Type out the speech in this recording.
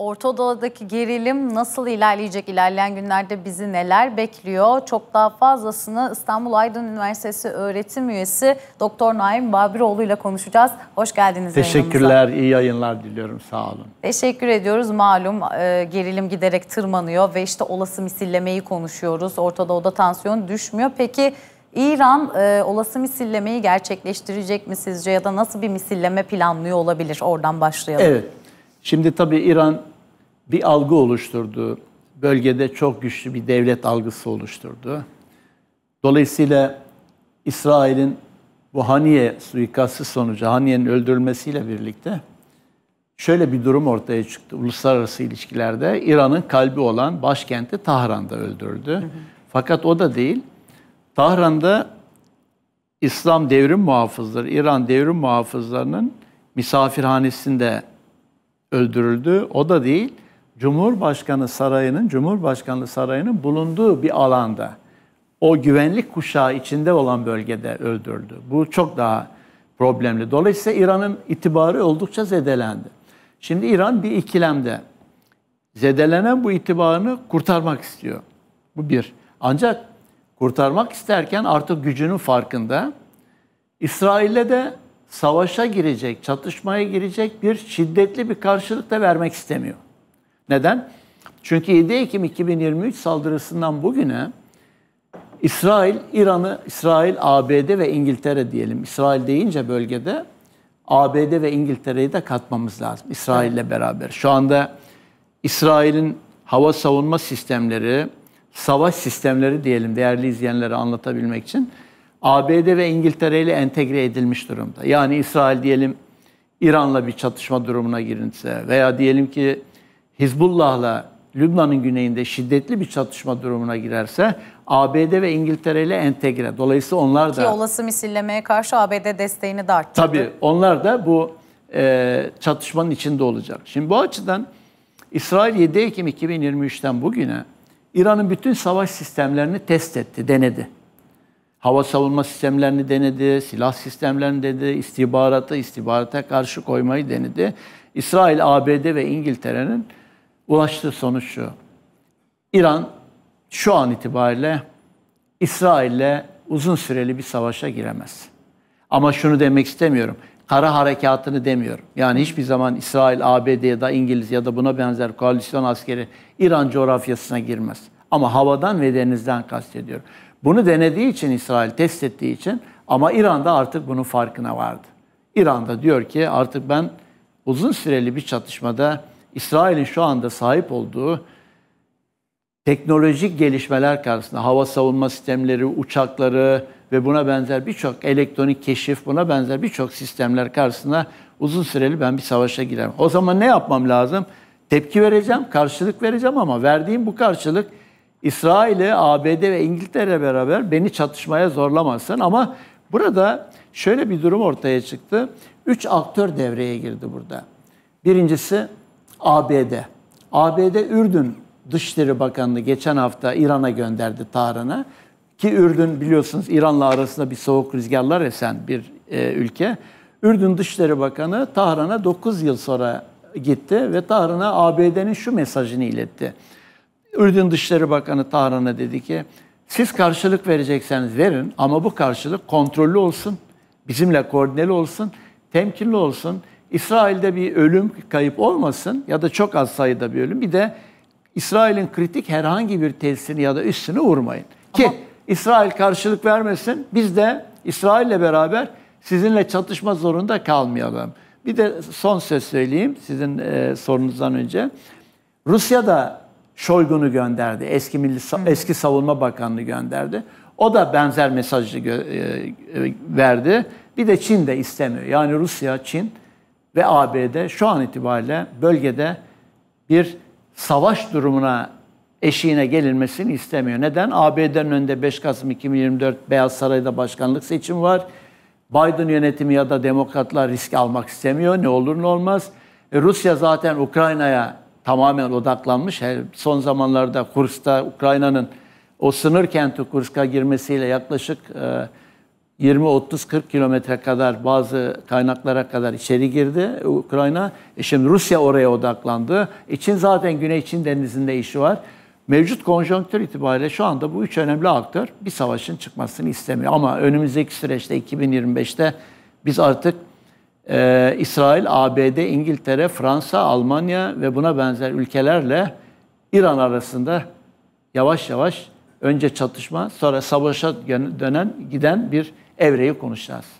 Orta Doğu'daki gerilim nasıl ilerleyecek? İlerleyen günlerde bizi neler bekliyor? Çok daha fazlasını İstanbul Aydın Üniversitesi öğretim üyesi Doktor Naim Babiroğlu ile konuşacağız. Hoş geldiniz. Teşekkürler, yayınımıza. iyi yayınlar diliyorum. Sağ olun. Teşekkür ediyoruz. Malum e, gerilim giderek tırmanıyor ve işte olası misillemeyi konuşuyoruz. Orta Doğu'da tansiyon düşmüyor. Peki İran e, olası misillemeyi gerçekleştirecek mi sizce ya da nasıl bir misilleme planlıyor olabilir? Oradan başlayalım. Evet. Şimdi tabii İran bir algı oluşturdu. Bölgede çok güçlü bir devlet algısı oluşturdu. Dolayısıyla İsrail'in bu Haniye suikastı sonucu Haniye'nin öldürülmesiyle birlikte şöyle bir durum ortaya çıktı. Uluslararası ilişkilerde İran'ın kalbi olan başkenti Tahran'da öldürüldü. Hı hı. Fakat o da değil. Tahran'da İslam devrim muhafızları, İran devrim muhafızlarının misafirhanesinde öldürüldü. O da değil. Cumhurbaşkanı sarayının, Cumhurbaşkanlığı sarayının bulunduğu bir alanda o güvenlik kuşağı içinde olan bölgede öldürdü. Bu çok daha problemli. Dolayısıyla İran'ın itibarı oldukça zedelendi. Şimdi İran bir ikilemde. Zedelenen bu itibarını kurtarmak istiyor. Bu bir. Ancak kurtarmak isterken artık gücünün farkında. İsrail'le de savaşa girecek, çatışmaya girecek bir şiddetli bir karşılık da vermek istemiyor. Neden? Çünkü 7 Ekim 2023 saldırısından bugüne İsrail, İran'ı, İsrail, ABD ve İngiltere diyelim. İsrail deyince bölgede ABD ve İngiltere'yi de katmamız lazım İsrail'le beraber. Şu anda İsrail'in hava savunma sistemleri, savaş sistemleri diyelim değerli izleyenlere anlatabilmek için ABD ve İngiltere ile entegre edilmiş durumda. Yani İsrail diyelim İran'la bir çatışma durumuna girince veya diyelim ki Hizbullah'la Lübnan'ın güneyinde şiddetli bir çatışma durumuna girerse ABD ve İngiltere ile entegre. Dolayısıyla onlar da... Ki olası misillemeye karşı ABD desteğini de arttırdı. Tabii onlar da bu e, çatışmanın içinde olacak. Şimdi bu açıdan İsrail 7 Ekim 2023'ten bugüne İran'ın bütün savaş sistemlerini test etti, denedi. Hava savunma sistemlerini denedi, silah sistemlerini denedi, istihbaratı, istihbarata karşı koymayı denedi. İsrail, ABD ve İngiltere'nin ulaştığı sonuç şu. İran şu an itibariyle İsrail'le uzun süreli bir savaşa giremez. Ama şunu demek istemiyorum. Kara harekatını demiyorum. Yani hiçbir zaman İsrail, ABD ya da İngiliz ya da buna benzer koalisyon askeri İran coğrafyasına girmez. Ama havadan ve denizden kastediyorum. Bunu denediği için İsrail test ettiği için ama İran'da artık bunun farkına vardı. İran'da diyor ki artık ben uzun süreli bir çatışmada İsrail'in şu anda sahip olduğu teknolojik gelişmeler karşısında hava savunma sistemleri, uçakları ve buna benzer birçok elektronik keşif, buna benzer birçok sistemler karşısında uzun süreli ben bir savaşa girerim. O zaman ne yapmam lazım? Tepki vereceğim, karşılık vereceğim ama verdiğim bu karşılık İsrail'e, ABD ve İngiltere beraber beni çatışmaya zorlamasın ama burada şöyle bir durum ortaya çıktı. Üç aktör devreye girdi burada. Birincisi ABD. ABD Ürdün Dışişleri Bakanı'nı geçen hafta İran'a gönderdi Tahran'a. Ki Ürdün biliyorsunuz İran'la arasında bir soğuk rüzgarlar esen bir e, ülke. Ürdün Dışişleri Bakanı Tahran'a 9 yıl sonra gitti ve Tahran'a ABD'nin şu mesajını iletti. Ürdün Dışişleri Bakanı Tahran'a dedi ki siz karşılık verecekseniz verin ama bu karşılık kontrollü olsun, bizimle koordineli olsun, temkinli olsun. İsrail'de bir ölüm kayıp olmasın ya da çok az sayıda bir ölüm. Bir de İsrail'in kritik herhangi bir tesisini ya da üstünü vurmayın. Ki Ama... İsrail karşılık vermesin. Biz de İsrail'le beraber sizinle çatışma zorunda kalmayalım. Bir de son söz söyleyeyim sizin e, sorunuzdan önce. Rusya da Şoygun'u gönderdi. Eski Milli Hı. eski Savunma bakanlığı gönderdi. O da benzer mesajı e, e, verdi. Bir de Çin de istemiyor. Yani Rusya, Çin ve ABD şu an itibariyle bölgede bir savaş durumuna eşiğine gelinmesini istemiyor. Neden? ABD'nin önünde 5 Kasım 2024 Beyaz Saray'da başkanlık seçimi var. Biden yönetimi ya da demokratlar risk almak istemiyor. Ne olur ne olmaz. E, Rusya zaten Ukrayna'ya tamamen odaklanmış. son zamanlarda Kursk'ta Ukrayna'nın o sınır kenti Kursk'a girmesiyle yaklaşık e, 20-30-40 kilometre kadar bazı kaynaklara kadar içeri girdi Ukrayna. E şimdi Rusya oraya odaklandı. İçin e zaten Güney Çin Denizi'nde işi var. Mevcut konjonktür itibariyle şu anda bu üç önemli aktör bir savaşın çıkmasını istemiyor. Ama önümüzdeki süreçte 2025'te biz artık e, İsrail, ABD, İngiltere, Fransa, Almanya ve buna benzer ülkelerle İran arasında yavaş yavaş önce çatışma, sonra savaşa dönen, giden bir evreyi konuşacağız.